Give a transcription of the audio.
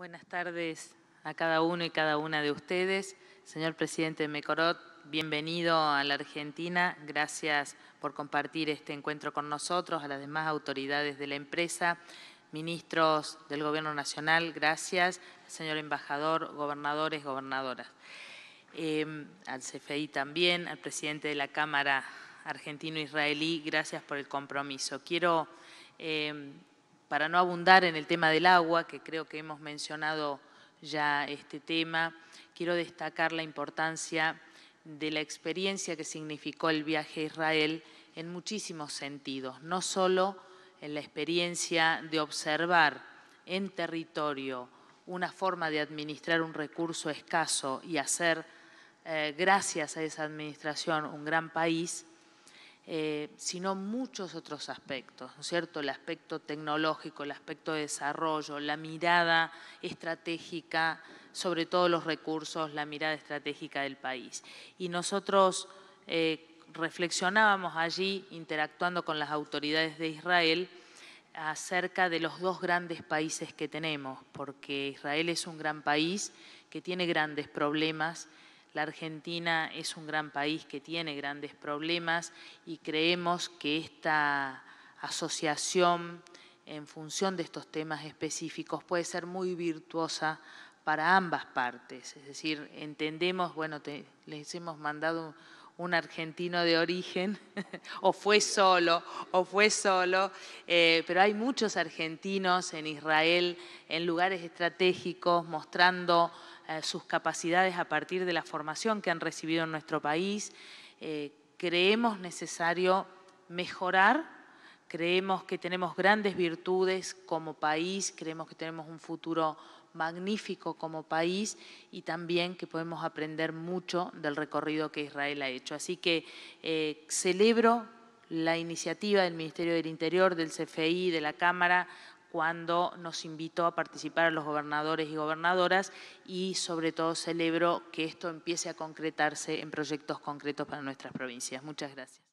Buenas tardes a cada uno y cada una de ustedes. Señor presidente Mecorot, bienvenido a la Argentina. Gracias por compartir este encuentro con nosotros, a las demás autoridades de la empresa, ministros del Gobierno Nacional, gracias. Señor embajador, gobernadores, gobernadoras. Em, al CFI también, al presidente de la Cámara argentino-israelí, gracias por el compromiso. Quiero em, para no abundar en el tema del agua, que creo que hemos mencionado ya este tema, quiero destacar la importancia de la experiencia que significó el viaje a Israel en muchísimos sentidos, no solo en la experiencia de observar en territorio una forma de administrar un recurso escaso y hacer, eh, gracias a esa administración, un gran país, eh, sino muchos otros aspectos, ¿no es cierto? El aspecto tecnológico, el aspecto de desarrollo, la mirada estratégica sobre todos los recursos, la mirada estratégica del país. Y nosotros eh, reflexionábamos allí, interactuando con las autoridades de Israel, acerca de los dos grandes países que tenemos, porque Israel es un gran país que tiene grandes problemas la Argentina es un gran país que tiene grandes problemas y creemos que esta asociación en función de estos temas específicos puede ser muy virtuosa para ambas partes. Es decir, entendemos, bueno, les hemos mandado un argentino de origen, o fue solo, o fue solo, eh, pero hay muchos argentinos en Israel, en lugares estratégicos, mostrando eh, sus capacidades a partir de la formación que han recibido en nuestro país. Eh, creemos necesario mejorar creemos que tenemos grandes virtudes como país, creemos que tenemos un futuro magnífico como país y también que podemos aprender mucho del recorrido que Israel ha hecho. Así que eh, celebro la iniciativa del Ministerio del Interior, del CFI, de la Cámara, cuando nos invitó a participar a los gobernadores y gobernadoras y sobre todo celebro que esto empiece a concretarse en proyectos concretos para nuestras provincias. Muchas gracias.